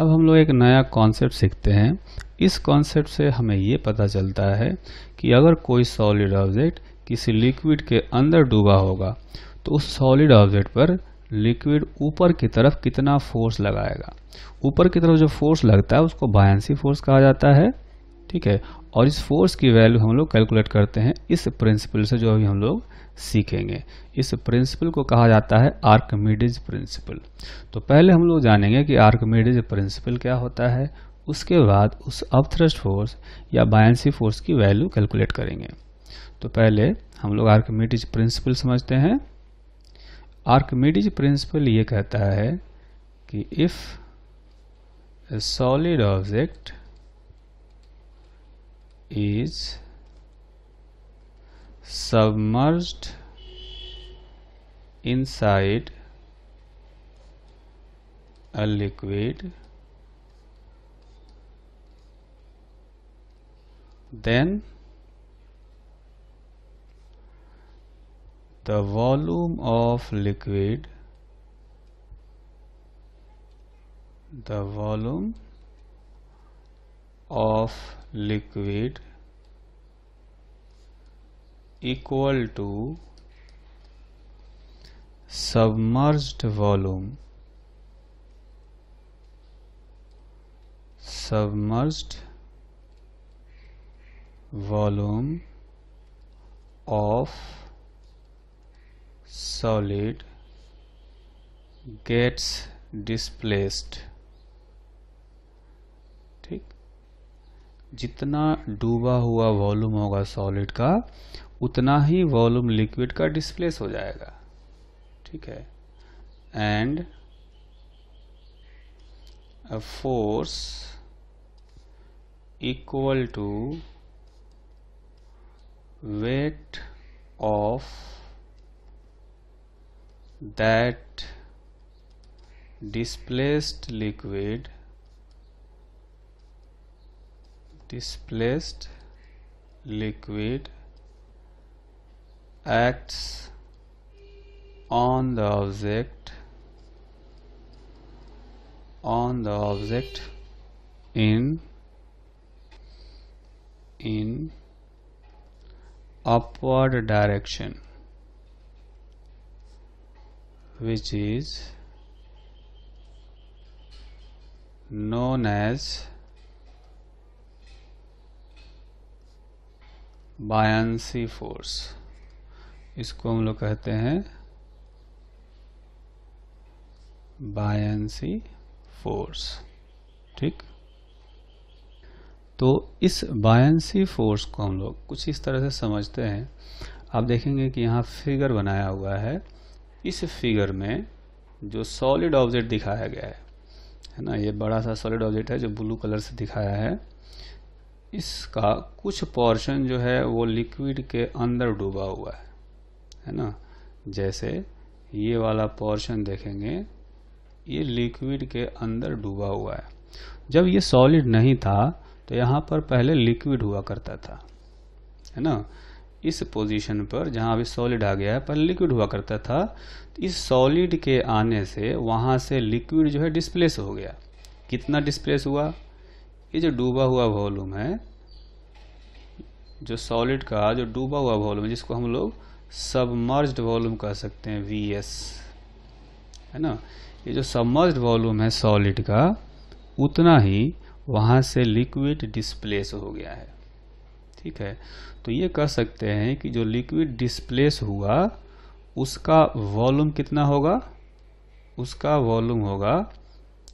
अब हम लोग एक नया कॉन्सेप्ट सीखते हैं इस कॉन्सेप्ट से हमें ये पता चलता है कि अगर कोई सॉलिड ऑब्जेक्ट किसी लिक्विड के अंदर डूबा होगा तो उस सॉलिड ऑब्जेक्ट पर लिक्विड ऊपर की तरफ कितना फोर्स लगाएगा ऊपर की तरफ जो फोर्स लगता है उसको बायसी फोर्स कहा जाता है ठीक है और इस फोर्स की वैल्यू हम लोग कैलकुलेट करते हैं इस प्रिंसिपल से जो अभी हम लोग सीखेंगे इस प्रिंसिपल को कहा जाता है आर्कमीडिज प्रिंसिपल तो पहले हम लोग जानेंगे कि आर्कमिडीज प्रिंसिपल क्या होता है उसके बाद उस अपथ्रस्ट फोर्स या बायसी फोर्स की वैल्यू कैलकुलेट करेंगे तो पहले हम लोग आर्कमिडीज प्रिंसिपल समझते हैं आर्कमिडीज प्रिंसिपल ये कहता है कि if a solid object is submerged inside a liquid then the volume of liquid the volume of liquid equal to submerged volume submerged volume of solid gets displaced जितना डूबा हुआ volume होगा solid का उतना ही वॉल्यूम लिक्विड का displace हो जाएगा ठीक है and force equal to weight of that displaced liquid displaced liquid acts on the object on the object in in upward direction which is known as buoyancy force इसको हम लोग कहते हैं बायांसी फोर्स ठीक तो इस बायांसी फोर्स को हम लोग कुछ इस तरह से समझते हैं आप देखेंगे कि यहाँ फिगर बनाया हुआ है इस फिगर में जो सॉलिड ऑब्जेक्ट दिखाया गया है है ना ये बड़ा सा सॉलिड ऑब्जेक्ट है जो ब्लू कलर से दिखाया है इसका कुछ पोर्शन जो है वो लिक्विड के अंदर डूबा हुआ है है ना जैसे ये वाला पोर्शन देखेंगे ये लिक्विड के अंदर डूबा हुआ है जब ये सॉलिड नहीं था तो यहाँ पर पहले लिक्विड हुआ करता था है ना इस पोजीशन पर जहाँ अभी सॉलिड आ गया है पहले लिक्विड हुआ करता था तो इस सॉलिड के आने से वहाँ से लिक्विड जो है डिस्प्लेस हो गया कितना डिस्प्लेस हुआ ये जो डूबा हुआ वॉल्यूम है जो सॉलिड का जो डूबा हुआ वॉल्यूम है जिसको हम लोग सबमर्ज्ड वॉल्यूम कह सकते हैं वी एस है ना ये जो सबमर्ज्ड वॉल्यूम है सॉलिड का उतना ही वहाँ से लिक्विड डिस्प्लेस हो गया है ठीक है तो ये कह सकते हैं कि जो लिक्विड डिस्प्लेस हुआ उसका वॉल्यूम कितना होगा उसका वॉल्यूम होगा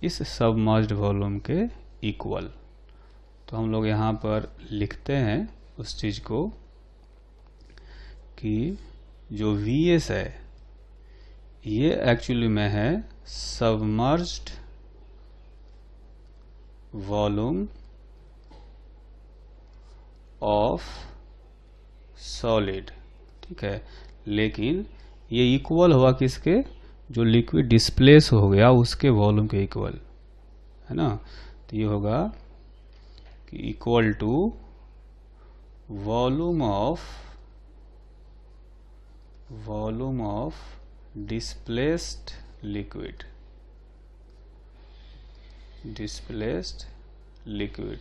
इस सबमर्ज्ड वॉल्यूम के इक्वल तो हम लोग यहाँ पर लिखते हैं उस चीज़ को कि जो वी एस है ये एक्चुअली में है सबमर्स्ड वॉल्यूम ऑफ सॉलिड ठीक है लेकिन ये इक्वल हुआ किसके जो लिक्विड डिस्प्लेस हो गया उसके वॉल्यूम के इक्वल है ना तो ये होगा equal to volume of volume of displaced liquid displaced liquid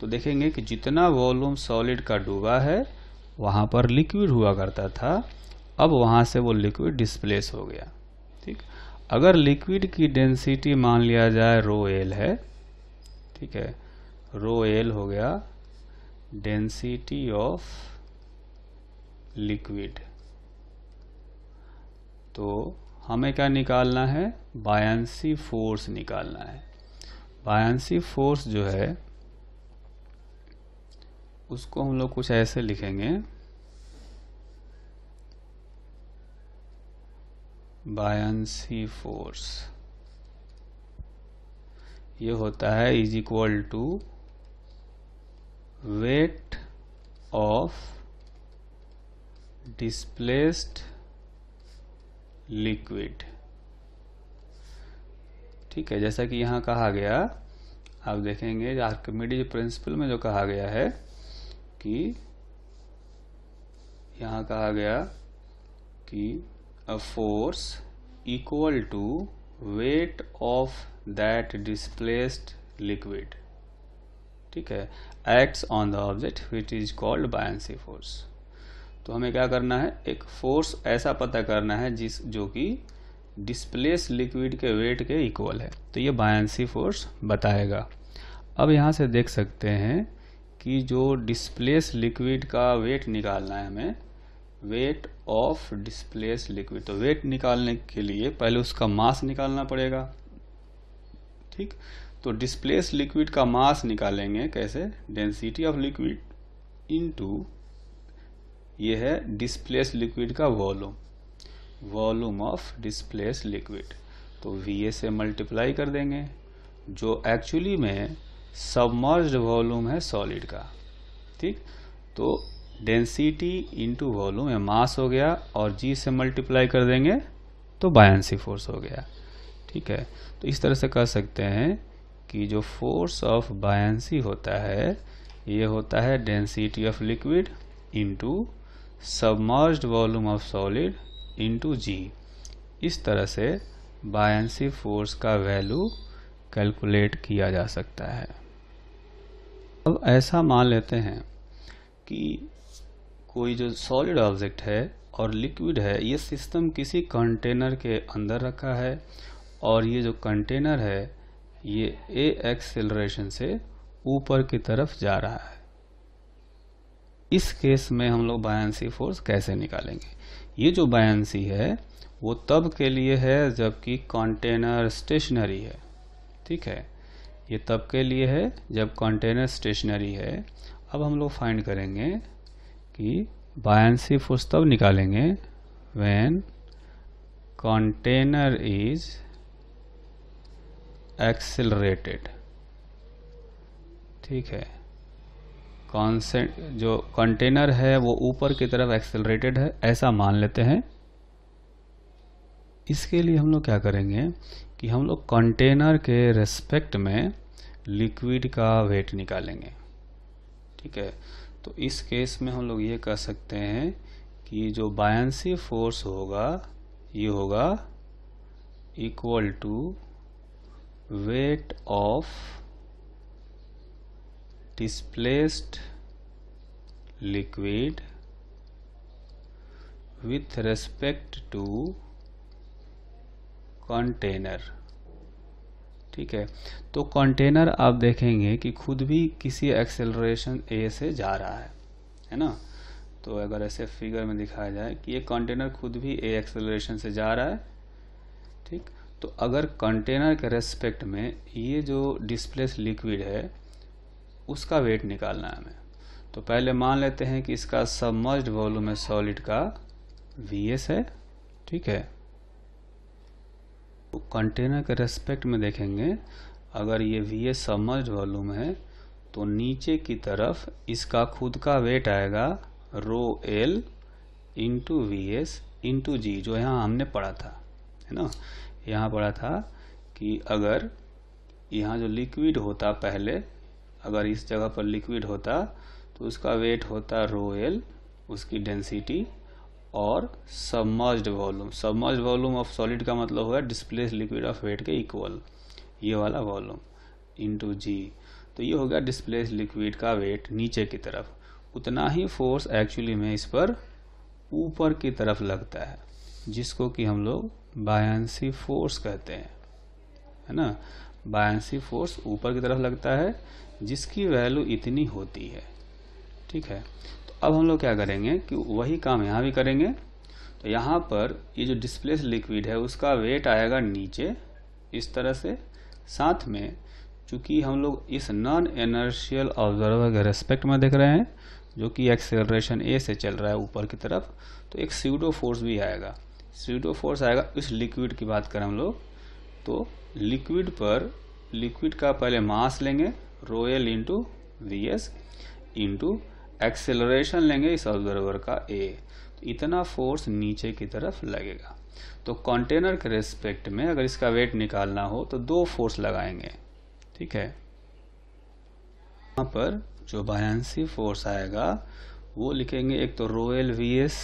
तो देखेंगे कि जितना वॉल्यूम सॉलिड का डूबा है वहां पर लिक्विड हुआ करता था अब वहां से वो लिक्विड डिस्प्लेस हो गया ठीक अगर लिक्विड की डेंसिटी मान लिया जाए रो एल है ठीक है रो एल हो गया डेंसिटी ऑफ लिक्विड तो हमें क्या निकालना है बायंसी फोर्स निकालना है बायंसी फोर्स जो है उसको हम लोग कुछ ऐसे लिखेंगे बायंसी फोर्स ये होता है is equal to weight of displaced liquid ठीक है जैसा कि यहां कहा गया आप देखेंगे आर्कमिडीज प्रिंसिपल में जो कहा गया है कि यहां कहा गया कि a force equal to weight of that displaced liquid ठीक है acts on the object which is called buoyancy force तो हमें क्या करना है एक फोर्स ऐसा पता करना है जिस जो कि डिस्प्लेस लिक्विड के वेट के इक्वल है तो ये बायसी फोर्स बताएगा अब यहाँ से देख सकते हैं कि जो डिस्प्लेस लिक्विड का वेट निकालना है हमें वेट ऑफ डिस्प्लेस लिक्विड तो वेट निकालने के लिए पहले उसका मास निकालना पड़ेगा ठीक तो डिस्प्लेस लिक्विड का मास निकालेंगे कैसे डेंसिटी ऑफ लिक्विड इनटू ये है डिस्प्लेस लिक्विड का volume volume of displace liquid तो वी ए से मल्टीप्लाई कर देंगे जो एक्चुअली में सबमर्ज वॉल्यूम है सॉलिड का ठीक तो डेंसिटी इनटू वॉल्यूम या मास हो गया और जी से मल्टीप्लाई कर देंगे तो बायसी फोर्स हो गया ठीक है तो इस तरह से कह सकते हैं कि जो फोर्स ऑफ बायंसी होता है ये होता है density of liquid into submerge volume of solid into G इस तरह से बायसी फोर्स का वैल्यू कैलकुलेट किया जा सकता है अब ऐसा मान लेते हैं कि कोई जो सॉलिड ऑब्जेक्ट है और लिक्विड है ये सिस्टम किसी कंटेनर के अंदर रखा है और ये जो कंटेनर है ये ए एक्सेलरेशन से ऊपर की तरफ जा रहा है इस केस में हम लोग बायसी फोर्स कैसे निकालेंगे ये जो बायसी है वो तब के लिए है जबकि कंटेनर स्टेशनरी है ठीक है ये तब के लिए है जब कंटेनर स्टेशनरी है अब हम लोग फाइंड करेंगे कि बायसी फोर्स तब निकालेंगे व्हेन कंटेनर इज़ एक्सेलरेटेड ठीक है कॉन्सेंट जो कंटेनर है वो ऊपर की तरफ एक्सेलरेटेड है ऐसा मान लेते हैं इसके लिए हम लोग क्या करेंगे कि हम लोग कंटेनर के रेस्पेक्ट में लिक्विड का वेट निकालेंगे ठीक है तो इस केस में हम लोग ये कह सकते हैं कि जो बायसी फोर्स होगा ये होगा equal to weight of displaced liquid with respect to container ठीक है तो कंटेनर आप देखेंगे कि खुद भी किसी एक्सेलरेशन ए से जा रहा है है ना तो अगर ऐसे फिगर में दिखाया जाए कि ये कंटेनर खुद भी ए एक्सेलरेशन से जा रहा है तो अगर कंटेनर के रेस्पेक्ट में ये जो डिस्प्लेस लिक्विड है उसका वेट निकालना है हमें तो पहले मान लेते हैं कि इसका सबमर्ज वॉल्यूम है सॉलिड का वी एस है ठीक है तो कंटेनर के रेस्पेक्ट में देखेंगे अगर ये वी एस सबमर्ज वॉल्यूम है तो नीचे की तरफ इसका खुद का वेट आएगा rho L into V S into G जो यहाँ हमने पढ़ा था है ना यहाँ पढ़ा था कि अगर यहाँ जो लिक्विड होता पहले अगर इस जगह पर लिक्विड होता तो उसका वेट होता रो एल उसकी डेंसिटी और submerge volume submerge volume of solid का मतलब हुआ डिस्प्लेस लिक्विड ऑफ वेट के इक्वल ये वाला वॉल्यूम इंटू जी तो ये हो गया डिस्प्लेस लिक्विड का वेट नीचे की तरफ उतना ही फोर्स एक्चुअली में इस पर ऊपर की तरफ लगता है जिसको कि हम लोग बायांसी फोर्स कहते हैं है ना बायांसी फोर्स ऊपर की तरफ लगता है जिसकी वैल्यू इतनी होती है ठीक है तो अब हम लोग क्या करेंगे कि वही काम यहाँ भी करेंगे तो यहाँ पर ये जो डिस्प्लेस लिक्विड है उसका वेट आएगा नीचे इस तरह से साथ में चूंकि हम लोग इस नॉन एनर्शियल ऑब्जर्वर के रेस्पेक्ट में देख रहे हैं जो कि एक्सेलरेशन ए से चल रहा है ऊपर की तरफ तो एक सीडो फोर्स भी आएगा स्यूडो फोर्स आएगा इस लिक्विड की बात करें हम लोग तो लिक्विड पर लिक्विड का पहले मास लेंगे rho L into V S into acceleration लेंगे इस ऑब्जर्वर का ए तो इतना फोर्स नीचे की तरफ लगेगा तो कंटेनर के रेस्पेक्ट में अगर इसका वेट निकालना हो तो दो फोर्स लगाएंगे ठीक है यहाँ पर जो बायांसी फोर्स आएगा वो लिखेंगे एक तो rho L V S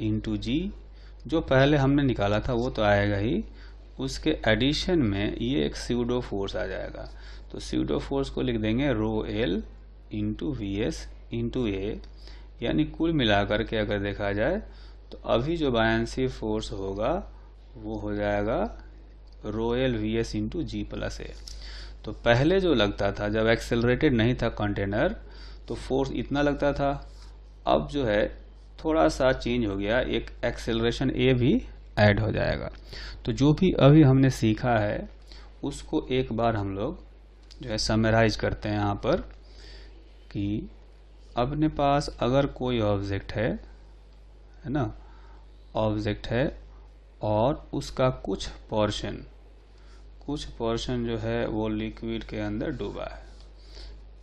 into G जो पहले हमने निकाला था वो तो आएगा ही उसके एडिशन में ये एक सीडो फोर्स आ जाएगा तो सीडो फोर्स को लिख देंगे rho L into V S into A यानी कुल मिलाकर के अगर देखा जाए तो अभी जो बायसी फोर्स होगा वो हो जाएगा rho L V S into G plus A तो पहले जो लगता था जब एक्सेलरेटेड नहीं था कंटेनर तो फोर्स इतना लगता था अब जो है थोड़ा सा चेंज हो गया एक एक्सेलरेशन ए भी ऐड हो जाएगा तो जो भी अभी हमने सीखा है उसको एक बार हम लोग जो है समराइज करते हैं यहाँ पर कि अपने पास अगर कोई ऑब्जेक्ट है है ना ऑब्जेक्ट है और उसका कुछ पोर्शन कुछ पोर्शन जो है वो लिक्विड के अंदर डूबा है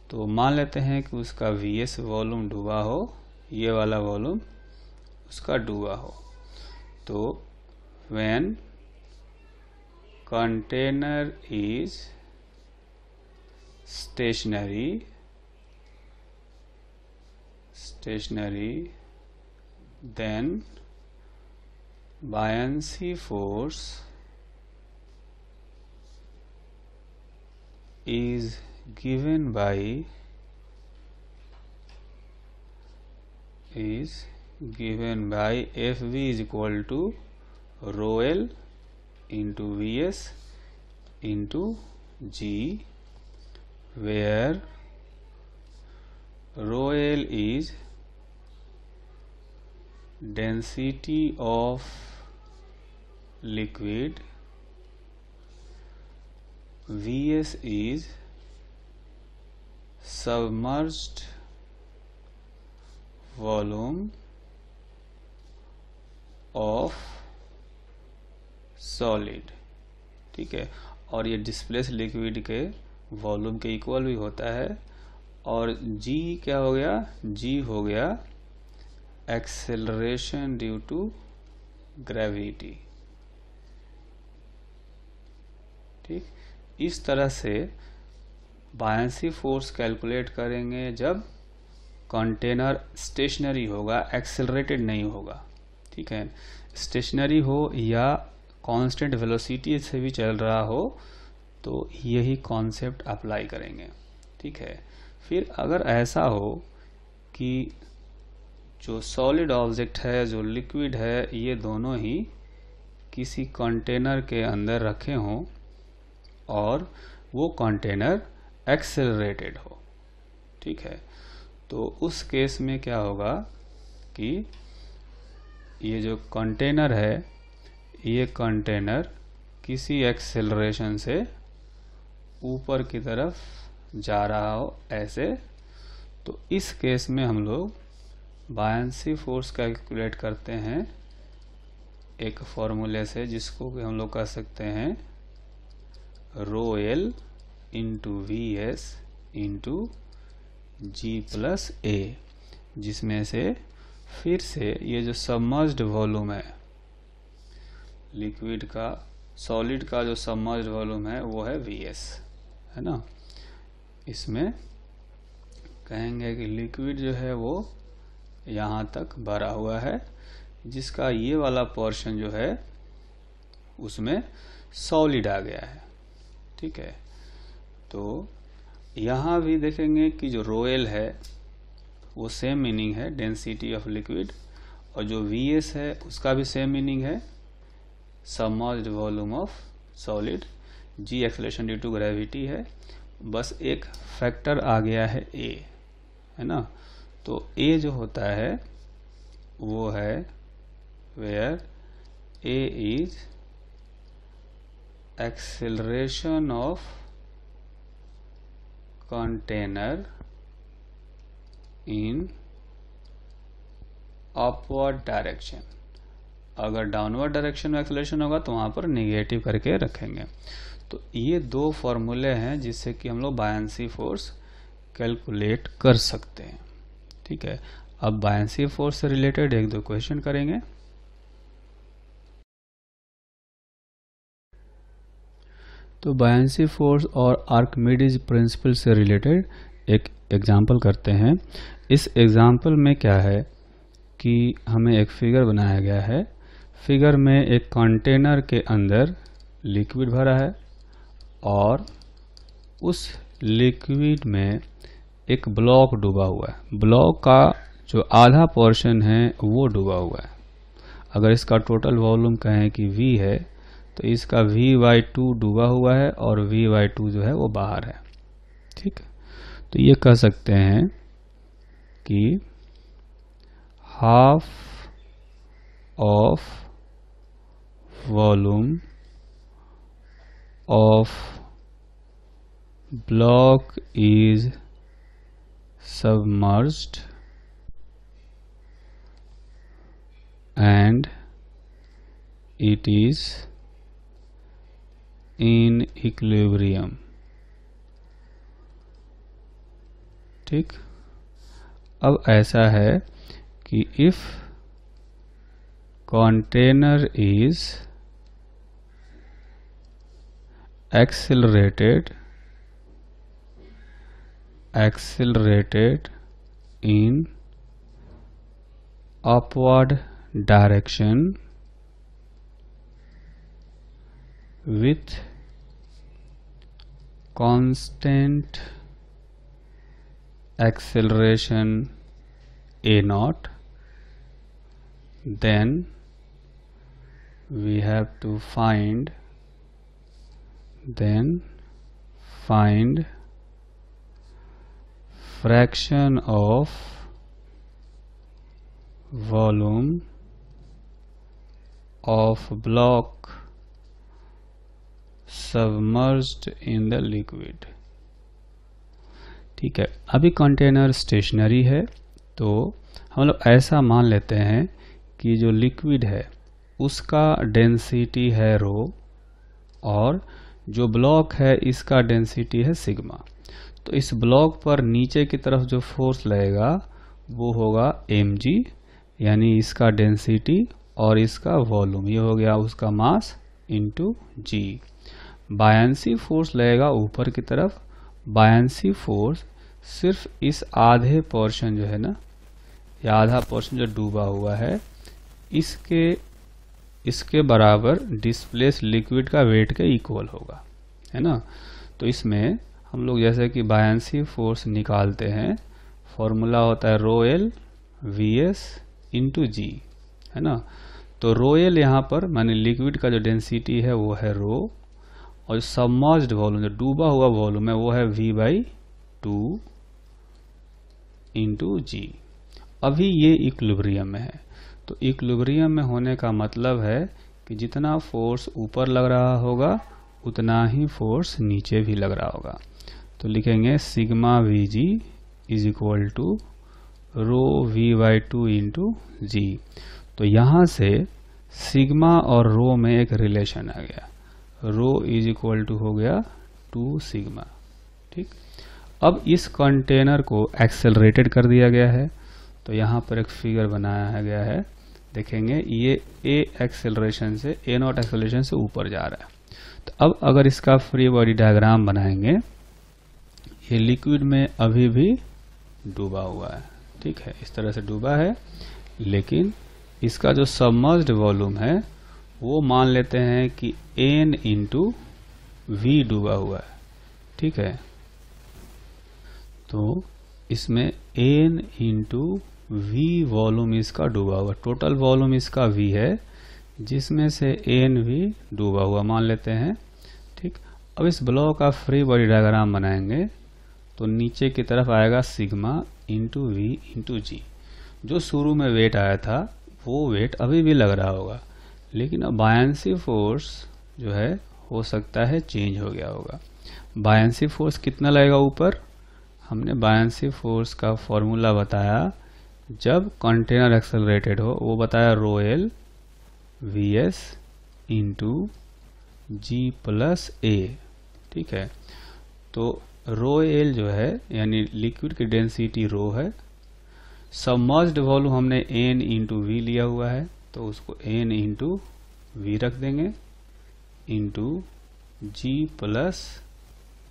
तो मान लेते हैं कि उसका वी एस वॉल्यूम डूबा हो ये वाला वॉल्यूम उसका डूबा हो तो when container is stationary stationary then buoyancy force is given by is given by FV is equal to rho L into Vs into G where rho L is density of liquid Vs is submerged volume of solid ठीक है और ये displace liquid के volume के equal भी होता है और जी क्या हो गया जी हो गया एक्सेलरेशन ड्यू टू ग्रेविटी ठीक इस तरह से बायसी फोर्स कैलकुलेट करेंगे जब कंटेनर स्टेशनरी होगा एक्सेलरेटेड नहीं होगा ठीक है स्टेशनरी हो या कांस्टेंट वेलोसिटी से भी चल रहा हो तो यही कॉन्सेप्ट अप्लाई करेंगे ठीक है फिर अगर ऐसा हो कि जो सॉलिड ऑब्जेक्ट है जो लिक्विड है ये दोनों ही किसी कंटेनर के अंदर रखे हों और वो कंटेनर एक्सेलरेटेड हो ठीक है तो उस केस में क्या होगा कि ये जो कंटेनर है ये कंटेनर किसी एक्सेलरेशन से ऊपर की तरफ जा रहा हो ऐसे तो इस केस में हम लोग बायसी फोर्स कैलकुलेट करते हैं एक फॉर्मूले से जिसको कि हम लोग कह सकते हैं rho L into V S into G plus A जिसमें से फिर से ये जो सबमर्ज्ड वॉल्यूम है लिक्विड का सॉलिड का जो सबमर्ज्ड वॉल्यूम है वो है वी एस है ना इसमें कहेंगे कि लिक्विड जो है वो यहाँ तक भरा हुआ है जिसका ये वाला पोर्शन जो है उसमें सॉलिड आ गया है ठीक है तो यहाँ भी देखेंगे कि जो रोयल है वो सेम मीनिंग है डेंसिटी ऑफ लिक्विड और जो वी एस है उसका भी सेम मीनिंग है submerged volume of solid G acceleration due to gravity है बस एक फैक्टर आ गया है ए है ना तो ए जो होता है वो है where A is acceleration of container in upward direction अगर डाउनवर्ड डायरेक्शन में acceleration होगा तो वहाँ पर निगेटिव करके रखेंगे तो ये दो फॉर्मूले हैं जिससे कि हम लोग बायसी फोर्स कैलकुलेट कर सकते हैं ठीक है अब बायसी फोर्स से रिलेटेड एक दो क्वेश्चन करेंगे तो बायसी फोर्स और आर्कमिडीज प्रिंसिपल से रिलेटेड एक एग्जाम्पल करते हैं इस एग्जाम्पल में क्या है कि हमें एक फिगर बनाया गया है फिगर में एक कंटेनर के अंदर लिक्विड भरा है और उस लिक्विड में एक ब्लॉक डूबा हुआ है ब्लॉक का जो आधा पोर्शन है वो डूबा हुआ है अगर इसका टोटल वॉल्यूम कहें कि V है तो इसका वी वाई टू डूबा हुआ है और वी वाई टू जो है वो बाहर है ठीक तो ये कह सकते हैं कि half of volume of block is submersed and it is in equilibrium ठीक अब ऐसा है कि if container is accelerated accelerated in upward direction with constant acceleration a naught then we have to find then find fraction of volume of block submerged in the liquid ठीक है अभी container stationery है तो हम लोग ऐसा मान लेते हैं कि जो लिक्विड है उसका डेंसिटी है रो और जो ब्लॉक है इसका डेंसिटी है सिग्मा तो इस ब्लॉक पर नीचे की तरफ जो फोर्स लगेगा वो होगा एम यानी इसका डेंसिटी और इसका वॉल्यूम ये हो गया उसका मास इनटू जी बायांसी फोर्स लगेगा ऊपर की तरफ बायांसी फोर्स सिर्फ इस आधे पोर्शन जो है ना या आधा पोर्शन जो डूबा हुआ है इसके इसके बराबर डिस्प्लेस लिक्विड का वेट के इक्वल होगा है ना तो इसमें हम लोग जैसे कि बायांसी फोर्स निकालते हैं फॉर्मूला होता है rho L V S into G है ना तो रोयल यहाँ पर मानी लिक्विड का जो डेंसिटी है वो है रो और जो सबमर्ज वॉल्यूम जो डूबा हुआ वॉल्यूम है वो है V by two into G अभी ये इक्लुब्रियम में है तो इक्लुब्रियम में होने का मतलब है कि जितना फोर्स ऊपर लग रहा होगा उतना ही फोर्स नीचे भी लग रहा होगा तो लिखेंगे sigma V G is equal to rho V by two into G तो यहाँ से सिग्मा और रो में एक रिलेशन आ गया रो इज इक्वल टू हो गया टू सिग्मा ठीक अब इस कंटेनर को एक्सेलरेटेड कर दिया गया है तो यहाँ पर एक फिगर बनाया गया है देखेंगे ये ए एक्सेलरेशन से ए नॉट एक्सेलरेशन से ऊपर जा रहा है तो अब अगर इसका फ्री बॉडी डायग्राम बनाएंगे ये लिक्विड में अभी भी डूबा हुआ है ठीक है इस तरह से डूबा है लेकिन इसका जो सबमर्ज वॉल्यूम है वो मान लेते हैं कि एन इंटू वी डूबा हुआ है ठीक है तो इसमें एन इंटू वी वॉल्यूम इसका डूबा हुआ टोटल वॉल्यूम इसका वी है जिसमें से एन वी डूबा हुआ मान लेते हैं ठीक अब इस ब्लॉक का फ्री बॉडी डायग्राम बनाएंगे तो नीचे की तरफ आएगा sigma into V into G जो शुरू में वेट आया था वो वेट अभी भी लग रहा होगा लेकिन अब बायसी फोर्स जो है हो सकता है चेंज हो गया होगा बायसी फोर्स कितना लगेगा ऊपर हमने बायसी फोर्स का फॉर्मूला बताया जब कंटेनर एक्सेलरेटेड हो वो बताया rho L V S into G plus A ठीक है तो रो एल जो है यानी लिक्विड की डेंसिटी रो है सबमर्ज्ड वॉल्यूम हमने एन इंटू वी लिया हुआ है तो उसको एन इंटू वी रख देंगे into G plus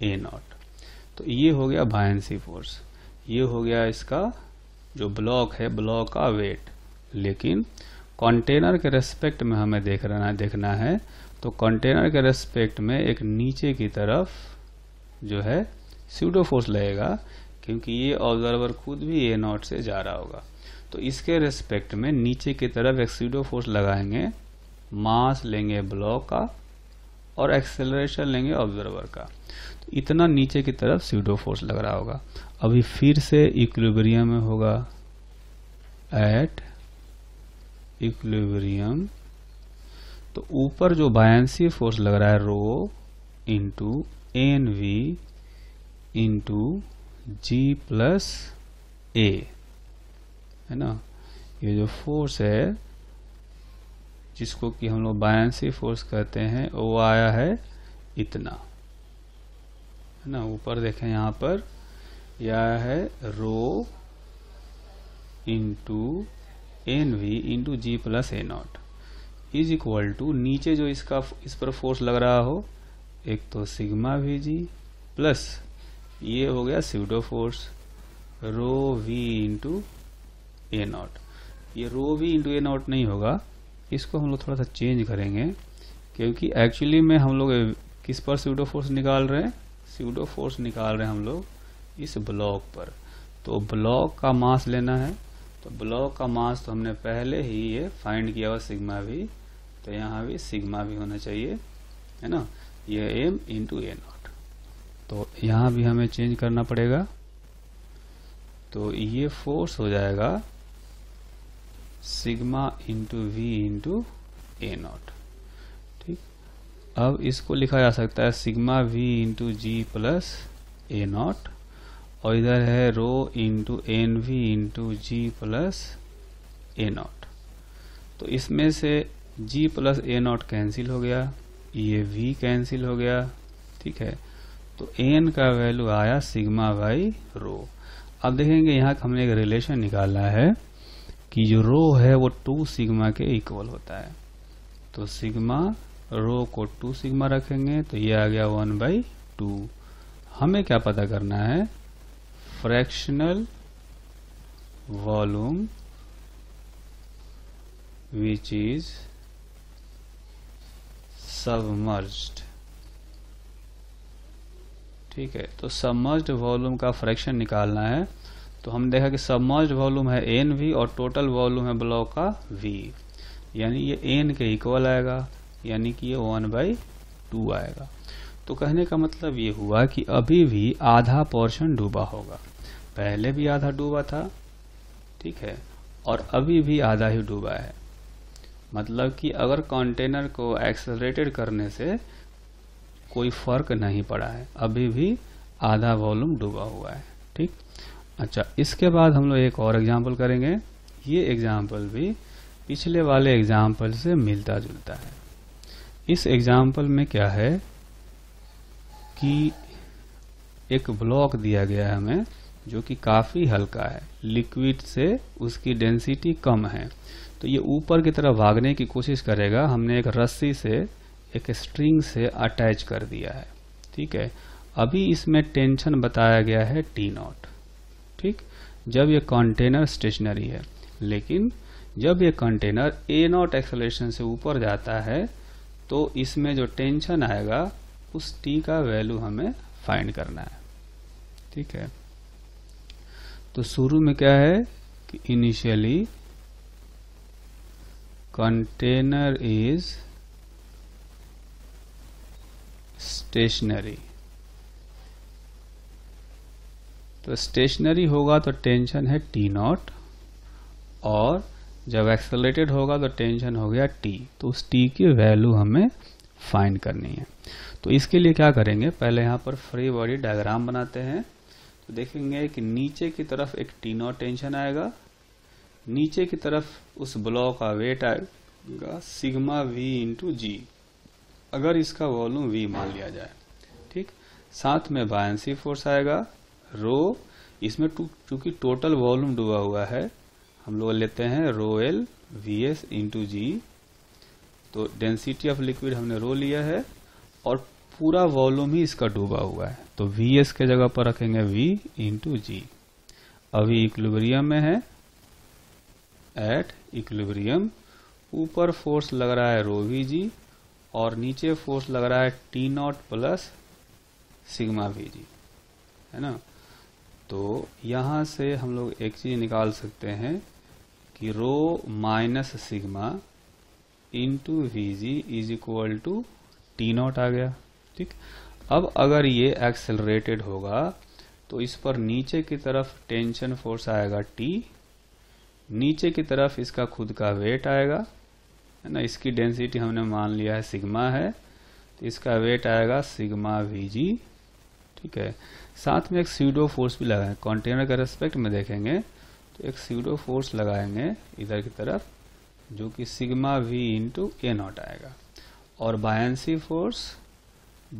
A naught तो ये हो गया भायसी फोर्स ये हो गया इसका जो ब्लॉक है ब्लॉक का वेट लेकिन कंटेनर के रेस्पेक्ट में हमें देख रहा देखना है तो कंटेनर के रेस्पेक्ट में एक नीचे की तरफ जो है सीडो फोर्स लगेगा क्योंकि ये ऑब्जर्वर खुद भी ए नॉट से जा रहा होगा तो इसके रेस्पेक्ट में नीचे की तरफ एक सीडो फोर्स लगाएंगे मास लेंगे ब्लॉक का और एक्सेलरेशन लेंगे ऑब्जर्वर का तो इतना नीचे की तरफ सीडो फोर्स लग रहा होगा अभी फिर से इक्विलिब्रियम में होगा एट इक्वेबरियम तो ऊपर जो बायसी फोर्स लग रहा है rho into N V into G plus A है ना ये जो फोर्स है जिसको कि हम लोग बायसी फोर्स कहते हैं वो आया है इतना है ना ऊपर देखें यहाँ पर यह आया है rho into N V into G plus A naught is equal to नीचे जो इसका इस पर फोर्स लग रहा हो एक तो सिग्मा वी जी प्लस ये हो गया pseudo force rho V into A naught ये rho V into A naught नहीं होगा इसको हम लोग थोड़ा सा चेंज करेंगे क्योंकि एक्चुअली में हम लोग किस पर सीडो फोर्स निकाल रहे हैं सीडो फोर्स निकाल रहे हैं हम लोग इस ब्लॉक पर तो ब्लॉक का मास लेना है तो ब्लॉक का मास तो हमने पहले ही ये फाइंड किया हुआ सिग्मा भी तो यहाँ भी सिग्मा भी होना चाहिए है ना ये एम इंटू ए नॉट तो यहाँ भी हमें चेंज करना पड़ेगा तो ये फोर्स हो जाएगा sigma into V into A naught ठीक अब इसको लिखा जा सकता है sigma V into G plus A naught और इधर है rho into N V into G plus A naught तो इसमें से G plus A naught cancel हो गया ये वी कैंसिल हो गया ठीक है तो एन का वैल्यू आया सिग्मा बाई रो अब देखेंगे यहाँ हमने एक रिलेशन निकाला है कि जो रो है वो टू सिग्मा के इक्वल होता है तो सिग्मा रो को टू सिग्मा रखेंगे तो ये आ गया वन बाई टू हमें क्या पता करना है fractional volume which is submerged ठीक है तो सबमर्ज्ड वॉल्यूम का फ्रैक्शन निकालना है तो हम देखा कि सबमर्ज वॉल्यूम है एन वी और टोटल वॉल्यूम है ब्लॉक का वी यानी ये एन के इक्वल आएगा यानी कि ये वन बाई टू आएगा तो कहने का मतलब ये हुआ कि अभी भी आधा पोर्शन डूबा होगा पहले भी आधा डूबा था ठीक है और अभी भी आधा ही डूबा है मतलब कि अगर कंटेनर को एक्सलरेटेड करने से कोई फर्क नहीं पड़ा है अभी भी आधा वॉल्यूम डूबा हुआ है ठीक अच्छा इसके बाद हम लोग एक और एग्जाम्पल करेंगे ये एग्जाम्पल भी पिछले वाले एग्जाम्पल से मिलता जुलता है इस एग्जाम्पल में क्या है कि एक ब्लॉक दिया गया है हमें जो कि काफी हल्का है लिक्विड से उसकी डेंसिटी कम है तो ये ऊपर की तरफ भागने की कोशिश करेगा हमने एक रस्सी से एक स्ट्रिंग से अटैच कर दिया है ठीक है अभी इसमें टेंशन बताया गया है टी नॉट ठीक जब ये कंटेनर स्टेशनरी है लेकिन जब ये कंटेनर ए नॉट एक्सलेशन से ऊपर जाता है तो इसमें जो टेंशन आएगा उस टी का वैल्यू हमें फाइंड करना है ठीक है तो शुरू में क्या है कि इनिशियली कंटेनर इज स्टेशनरी तो स्टेशनरी होगा तो टेंशन है टी नॉट और जब एक्सलेटेड होगा तो टेंशन हो गया टी तो उस टी की वैल्यू हमें फाइंड करनी है तो इसके लिए क्या करेंगे पहले यहाँ पर फ्री बॉडी डायग्राम बनाते हैं तो देखेंगे कि नीचे की तरफ एक टी नॉट टेंशन आएगा नीचे की तरफ उस ब्लॉक का वेट आएगा सिग्मा वी इंटू जी अगर इसका वॉल्यूम वी मान लिया जाए ठीक साथ में बायसी फोर्स आएगा रो इसमें चूंकि टोटल वॉल्यूम डूबा हुआ है हम लोग लेते हैं rho L V S into G तो डेंसिटी ऑफ लिक्विड हमने रो लिया है और पूरा वॉल्यूम ही इसका डूबा हुआ है तो वी एस के जगह पर रखेंगे वी इंटू जी अभी इक्लिब्रियम में है एट इक्लिब्रियम ऊपर फोर्स लग रहा है रो वी जी और नीचे फोर्स लग रहा है T naught plus sigma V G है ना तो यहाँ से हम लोग एक चीज निकाल सकते हैं कि rho minus sigma into V G is equal to T naught आ गया ठीक अब अगर ये एक्सेलरेटेड होगा तो इस पर नीचे की तरफ टेंशन फोर्स आएगा टी नीचे की तरफ इसका खुद का वेट आएगा है ना इसकी डेंसिटी हमने मान लिया है सिग्मा है तो इसका वेट आएगा सिग्मा वी जी ठीक है साथ में एक सीडो फोर्स भी लगाएं कंटेनर का रेस्पेक्ट में देखेंगे तो एक सीडो फोर्स लगाएंगे इधर की तरफ जो कि sigma V into A naught आएगा और बायसी फोर्स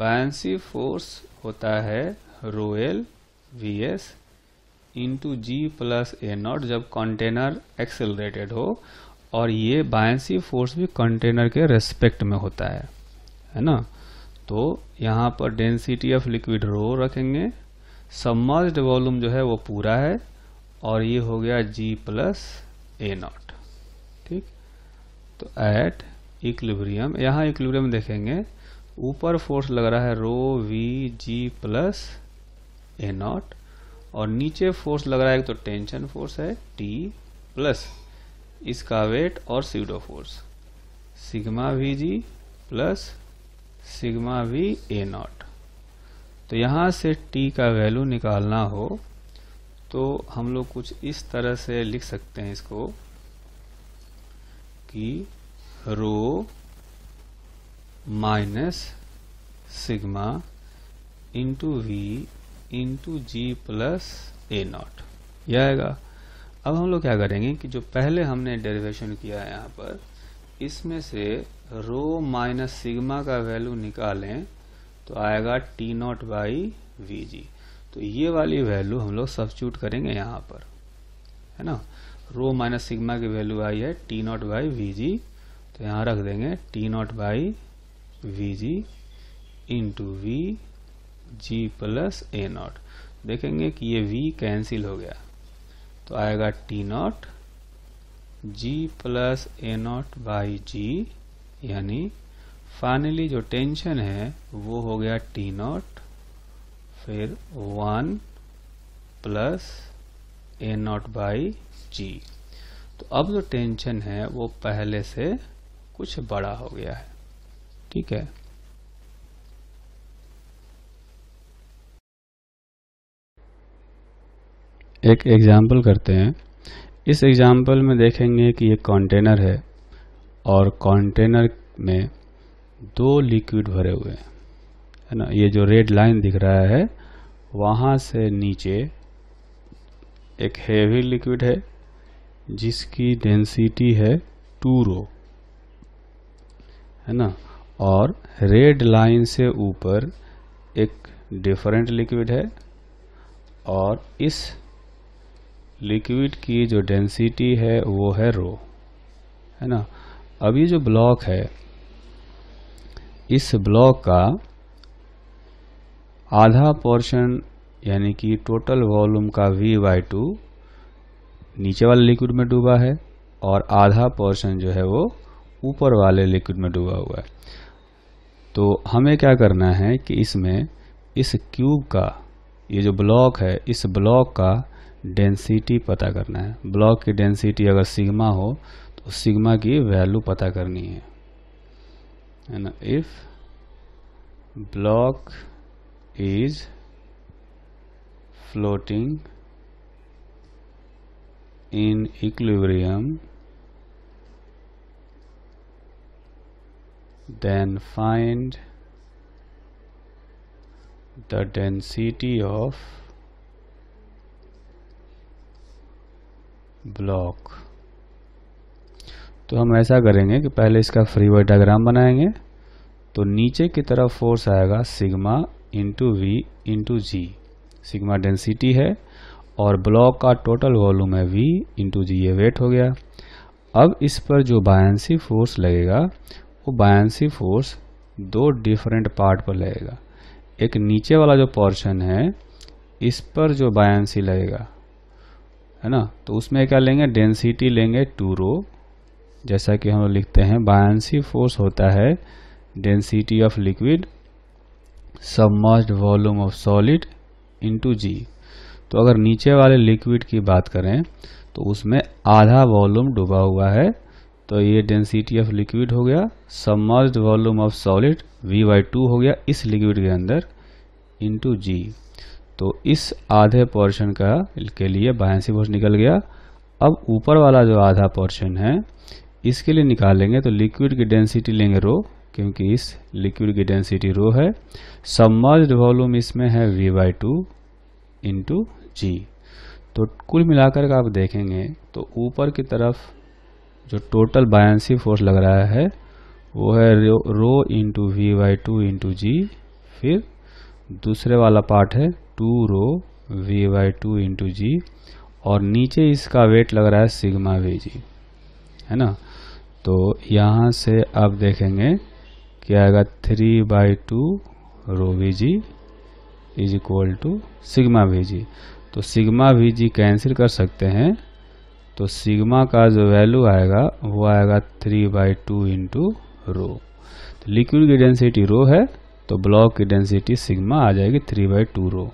बायसी फोर्स होता है rho L V S into G plus A naught जब कंटेनर एक्सेलरेटेड हो और ये बायसी फोर्स भी कंटेनर के रेस्पेक्ट में होता है है ना तो यहाँ पर डेंसिटी ऑफ लिक्विड रो रखेंगे सम्मर्ज वॉल्यूम जो है वो पूरा है और ये हो गया जी प्लस ए नॉट ठीक तो एट इक्लिब्रियम यहाँ इक्लिब्रियम देखेंगे ऊपर फोर्स लग रहा है rho V G plus A naught और नीचे फोर्स लग रहा है तो टेंशन फोर्स है टी प्लस इसका वेट और pseudo force sigma V G plus sigma V A naught तो यहाँ से टी का वैल्यू निकालना हो तो हम लोग कुछ इस तरह से लिख सकते हैं इसको कि rho minus sigma into V into G plus A naught यह आएगा अब हम लोग क्या करेंगे कि जो पहले हमने डेरिवेशन किया है यहाँ पर इसमें से रो माइनस सिग्मा का वैल्यू निकालें तो आएगा T naught by V G तो ये वाली वैल्यू हम लोग सब्सिट्यूट करेंगे यहाँ पर है ना रो माइनस सिग्मा की वैल्यू आई है T naught by V G तो यहाँ रख देंगे T naught by V G into V G plus A naught देखेंगे कि ये वी कैंसिल हो गया तो आएगा T naught G plus A naught by G यानी फाइनली जो टेंशन है वो हो गया टी नॉट फिर one plus A naught by G तो अब जो टेंशन है वो पहले से कुछ बड़ा हो गया है ठीक है एक एग्जाम्पल करते हैं इस एग्जाम्पल में देखेंगे कि एक कंटेनर है और कंटेनर में दो लिक्विड भरे हुए हैं है ना ये जो रेड लाइन दिख रहा है वहाँ से नीचे एक हेवी लिक्विड है जिसकी डेंसिटी है टू रो है ना और रेड लाइन से ऊपर एक डिफरेंट लिक्विड है और इस लिक्विड की जो डेंसिटी है वो है रो है ना अब ये जो ब्लॉक है इस ब्लॉक का आधा पोर्शन यानी कि टोटल वॉल्यूम का वी बाई टू नीचे वाले लिक्विड में डूबा है और आधा पोर्शन जो है वो ऊपर वाले लिक्विड में डूबा हुआ है तो हमें क्या करना है कि इसमें इस क्यूब का ये जो ब्लॉक है इस ब्लॉक का डेंसिटी पता करना है ब्लॉक की डेंसिटी अगर सिग्मा हो तो सिग्मा की वैल्यू पता करनी है ना if block is floating in equilibrium then find the density of block तो हम ऐसा करेंगे कि पहले इसका फ्री वेट डायग्राम बनाएंगे तो नीचे की तरफ फोर्स आएगा sigma into V into G sigma density है और ब्लॉक का टोटल वॉल्यूम है वी इंटू जी ये वेट हो गया अब इस पर जो बायसी फोर्स लगेगा वो बायसी फोर्स दो डिफरेंट पार्ट पर लगेगा एक नीचे वाला जो पोर्शन है इस पर जो बायसी लगेगा है ना तो उसमें क्या लेंगे डेंसिटी लेंगे टू रो जैसा कि हम लिखते हैं बायसी फोर्स होता है density of liquid submerge volume of solid into G तो अगर नीचे वाले लिक्विड की बात करें तो उसमें आधा वॉल्यूम डूबा हुआ है तो ये डेंसिटी ऑफ लिक्विड हो गया submerge volume of solid V by two हो गया इस लिक्विड के अंदर इंटू जी तो इस आधे पोर्शन का के लिए बायसी फोर्स निकल गया अब ऊपर वाला जो आधा पोर्शन है इसके लिए निकालेंगे तो लिक्विड की डेंसिटी लेंगे रो क्योंकि इस लिक्विड की डेंसिटी रो है सम्मर्ज वॉल्यूम इसमें है V by two into G तो कुल मिलाकर आप देखेंगे तो ऊपर की तरफ जो टोटल बायसी फोर्स लग रहा है वो है rho, rho into V by two into G फिर दूसरे वाला पार्ट है two rho V by two into G और नीचे इसका वेट लग रहा है सिग्मा वी जी है ना तो यहाँ से आप देखेंगे कि आएगा three by two rho V G is equal to sigma V G तो सिग्मा वी जी कैंसिल कर सकते हैं तो सिग्मा का जो वैल्यू आएगा वो आएगा three by two into rho तो लिक्विड की डेंसिटी रो है तो ब्लॉक की डेंसिटी सिग्मा आ जाएगी थ्री बाई टू रो